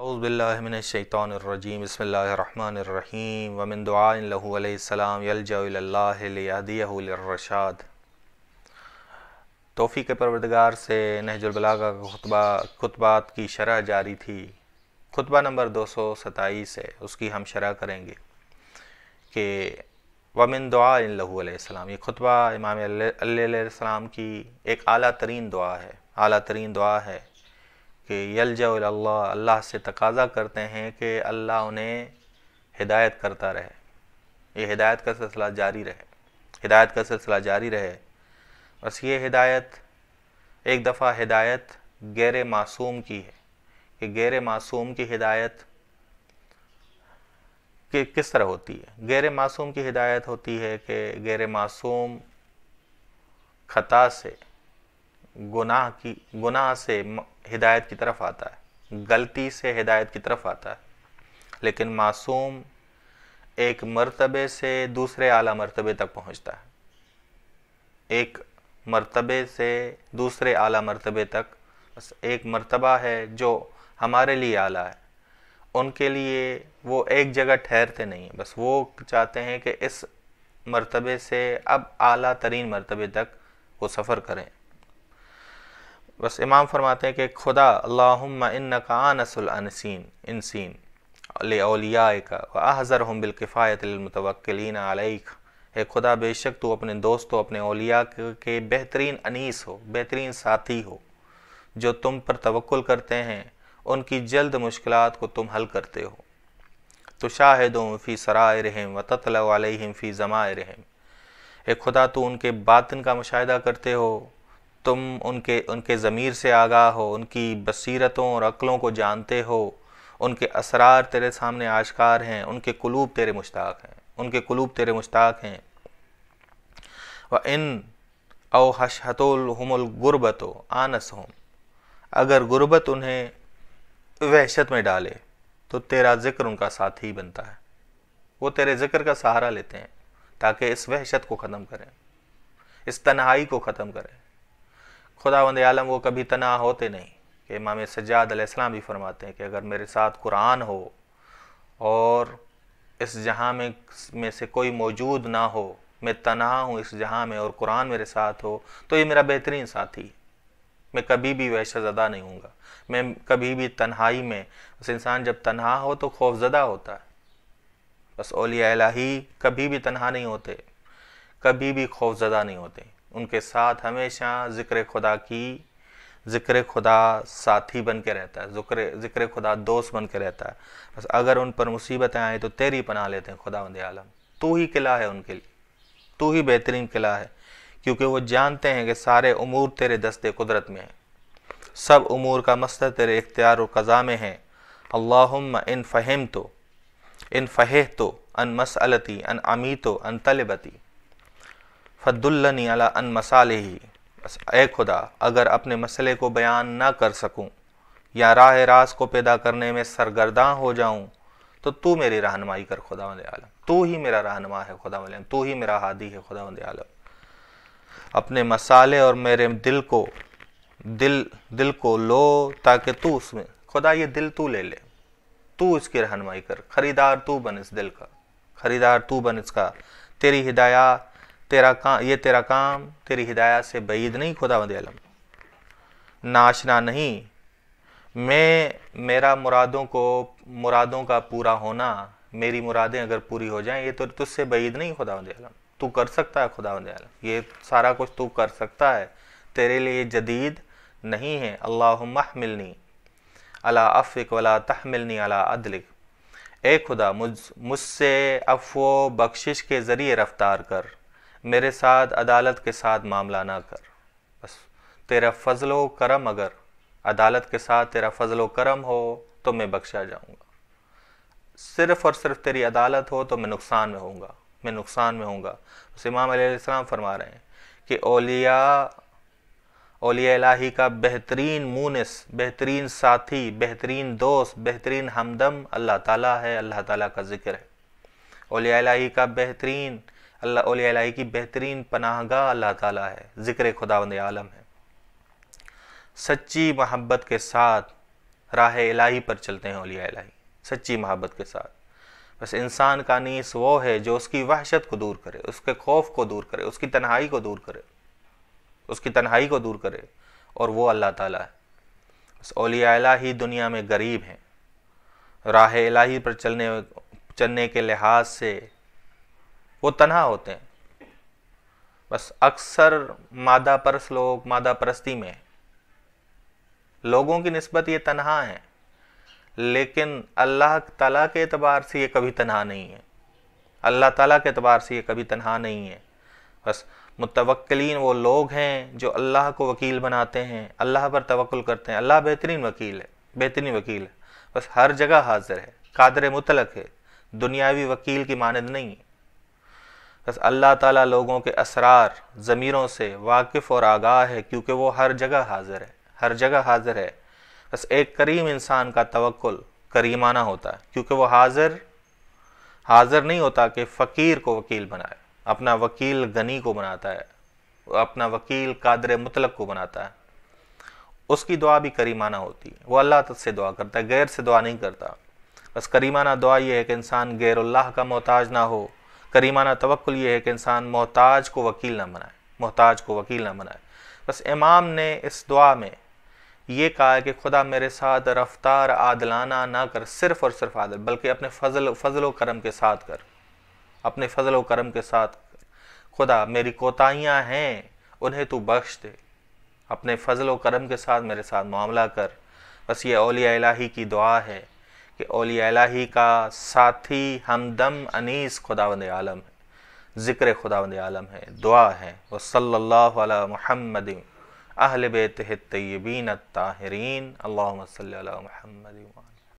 अउज़बिल्लिमिनशैतरजीम बसमीम वमिन दुआसम यलजल्लादियारशाद तोफ़ी के परवरदगार से नहजुलबलागा का खुतबा खुतबात की शरह जारी थी खुतबा नंबर दो सौ सताईस है उसकी हम शरह करेंगे कि वमिन दुआसम ये खुतबा इमाम की एक अली तरीन दुआ है अली तरीन दुआ है कि यलजा अल्लाह से तकाजा करते हैं कि अल्लाह उन्हें हिदायत करता रहे ये हिदायत का सिलसिला जारी रहे हिदायत का सिलसिला जारी रहे बस ये हिदायत एक दफ़ा हिदायत गैर मासूम की है कि गैर मासूम की हिदायत कि किस तरह होती है गैर मासूम की हिदायत होती है कि गैर मासूम खता से गुनाह की गुनाह से हिदायत की तरफ आता है गलती से हिदायत की तरफ आता है लेकिन मासूम एक मर्तबे से दूसरे आला मर्तबे तक पहुंचता है एक मर्तबे से दूसरे आला मर्तबे तक बस एक मर्तबा है जो हमारे लिए आला है उनके लिए वो एक जगह ठहरते नहीं बस वो चाहते हैं कि इस मर्तबे से अब आला तरीन मरतबे तक वो सफ़र करें बस इमाम फरमाते हैं कि खुदा अल्लाम इन नकानसुलसिन इनसिन अलिया का हज़र हम बिलकिफ़ायतमतवक्लिन आलिक हे खुदा बेशक तू अपने दोस्तों अपने ओलिया के बेहतरीन अनीस हो बेहतरीन साथी हो जो तुम पर तवक्ल करते हैं उनकी जल्द मुश्किल को तुम हल करते हो तो शाहिदों फ़ी सराय रहम व ततल वालम फ़ी ज़माए रहम हे खुदा तू उनके बातन का मुशाह करते हो तुम उनके उनके ज़मीर से आगाह हो उनकी बसीरतों और अक्लों को जानते हो उनके असरार तेरे सामने आशकार हैं उनके कुलूब तेरे मुश्ताक हैं उनके कुलूब तेरे मुश्ताक हैं व इन अव हशहतुलहमलगुरबत आनस हों अगर गुरबत उन्हें वहशत में डाले तो तेरा ज़िक्र उनका साथी बनता है वो तेरे ज़िक्र का सहारा लेते हैं ताकि इस वहशत को ख़त्म करें इस तन्हाई को ख़त्म करें खुदा वंद आलम वो कभी तना होते नहीं कि इमाम सजाद अलैहिस्सलाम भी फरमाते हैं कि अगर मेरे साथ कुरान हो और इस जहाँ में में से कोई मौजूद ना हो मैं तना हूँ इस जहाँ में और कुरान मेरे साथ हो तो ये मेरा बेहतरीन साथी मैं कभी भी वहशतज़दा नहीं हूँगा मैं कभी भी तन्हाई में उस इंसान जब तन्हा हो तो खौफजदा होता है बस ओलिया इलाही कभी भी तन्हा नहीं होते कभी भी खौफजदा नहीं होते उनके साथ हमेशा ज़िक्र खुदा की ज़िक्र खुदा साथी बन के रहता है ज़िक्र ज़िक्र खुदा दोस्त बन के रहता है बस अगर उन पर मुसीबतें आएँ तो तेरी पना लेते हैं खुदा आलम तू ही किला है उनके लिए तू ही बेहतरीन किला है क्योंकि वो जानते हैं कि सारे अमूर तेरे दस्ते कुदरत में हैं सब अमूर का मसद तेरे इख्तियार और कज़ा में है अल्लाम इन फ़हम तो इन फ़ह तो अन मसलती अन अमी तो अन तलबती फ़दुल्लनी अला अन मसाले ही बस ए खुदा अगर अपने मसले को बयान ना कर सकूं या राह रास को पैदा करने में सरगर्दा हो जाऊं तो तू मेरी रहनमाई कर खुदा आलम तू ही मेरा रहनमा है खुदा आलम तू ही मेरा हादी है खुदा आलम अपने मसाले और मेरे दिल को दिल दिल को लो ताकि तू उसमें खुदा ये दिल तू ले ले तू इसकी रहनमाई कर खरीदार तू बन इस दिल का खरीदार तू बन इसका तेरी हिदायत तेरा काम ये तेरा काम तेरी हिदायत से बईद नहीं खुदा आलम नाशना नहीं मैं मेरा मुरादों को मुरादों का पूरा होना मेरी मुरादें अगर पूरी हो जाएं ये तो तुझसे बईद नहीं खुदा आलम तू कर सकता है खुदा आलम ये सारा कुछ तू कर सकता है तेरे लिए जदीद नहीं है अल्लाह महमिलनी अला अफ़िक वला तहमिलनी अला अदलिक ए खुदा मुझ मुझसे अफो बख्शिश के ज़रिए रफ्तार कर मेरे साथ अदालत के साथ मामला ना कर बस तेरा फजलो करम अगर अदालत के साथ तेरा फजलो करम हो तो मैं बख्शा जाऊँगा सिर्फ़ और सिर्फ तेरी अदालत हो तो मैं नुकसान में होऊंगा मैं नुकसान में होऊंगा उस इमाम अलैहिस्सलाम फरमा रहे हैं कि ओलिया ओलिया इलाही का बेहतरीन मूनस बेहतरीन साथी बेहतरीन दोस्त बेहतरीन हमदम अल्लाह ताला है अल्लाह ताला का जिक्र है ओलिया इलाही का बेहतरीन अल्लाह अल्ला की बेहतरीन पनाहगा अल्लाह ताला है ज़िक्र खुदावंद आलम है सच्ची मोहब्बत के साथ राह इलाही पर चलते हैं अलिया इलाही सच्ची मोहब्बत के साथ बस इंसान का नीस वो है जो उसकी वहशत को दूर करे उसके खौफ को दूर करे उसकी तन्हाई को दूर करे उसकी तन्हाई को दूर करे और वो अल्लाह ताला है बस अलिया इलाही दुनिया में गरीब हैं राह इलाही पर चलने चलने के लिहाज से वो तनहा होते हैं बस अक्सर मादा परस लोग मादा परस्ती में लोगों की नस्बत ये तनहा हैं लेकिन अल्लाह तला के अतबार से ये कभी तनहा नहीं है अल्लाह तला के अतबार से ये कभी तनहा नहीं है बस मुतवक्लिन वो लोग हैं जो अल्लाह को वकील बनाते हैं अल्लाह पर तवक्ल करते हैं अल्लाह बेहतरीन वकील है बेहतरीन वकील है बस हर जगह हाजिर है कादर मुतलक है दुनियावी वकील की मानद नहीं है बस अल्लाह ताला लोगों के असरार ज़मीरों से वाकिफ़ और आगाह है क्योंकि वो हर जगह हाजिर है हर जगह हाजिर है बस एक करीम इंसान का तवक्ल करीमाना होता है क्योंकि वो हाजिर हाजिर नहीं होता कि फ़कीर को वकील बनाए अपना वकील गनी को बनाता है अपना वकील कादर मुतलक को बनाता है उसकी दुआ भी करीमाना होती है वो अल्लाह तक से दुआ करता है गैर से दुआ नहीं करता बस करीमाना दुआ यह है कि इंसान गैरुल्लाह का मोहताज ना हो करीमाना तवक्ल ये है कि इंसान मोहताज को वकील ना बनाए मोहताज को वकील ना बनाए बस इमाम ने इस दुआ में ये कहा है कि खुदा मेरे साथ रफ्तार आदलाना ना कर सिर्फ़ और सिर्फ आदल बल्कि अपने फजल फजल करम के साथ कर अपने फजल करम के साथ खुदा मेरी कोताहियाँ हैं उन्हें तू बख्श दे अपने फजल करम के साथ मेरे साथ मामला कर बस ये अलिया इलाही की दुआ है कि ओलिया का साथी हमदम अनीस खुदावंद आलम है ज़िक्र खुदावंद आलम है दुआ है व सल्ला महमद अहल बेत तयबीन ताहरीन अल्लाम महमद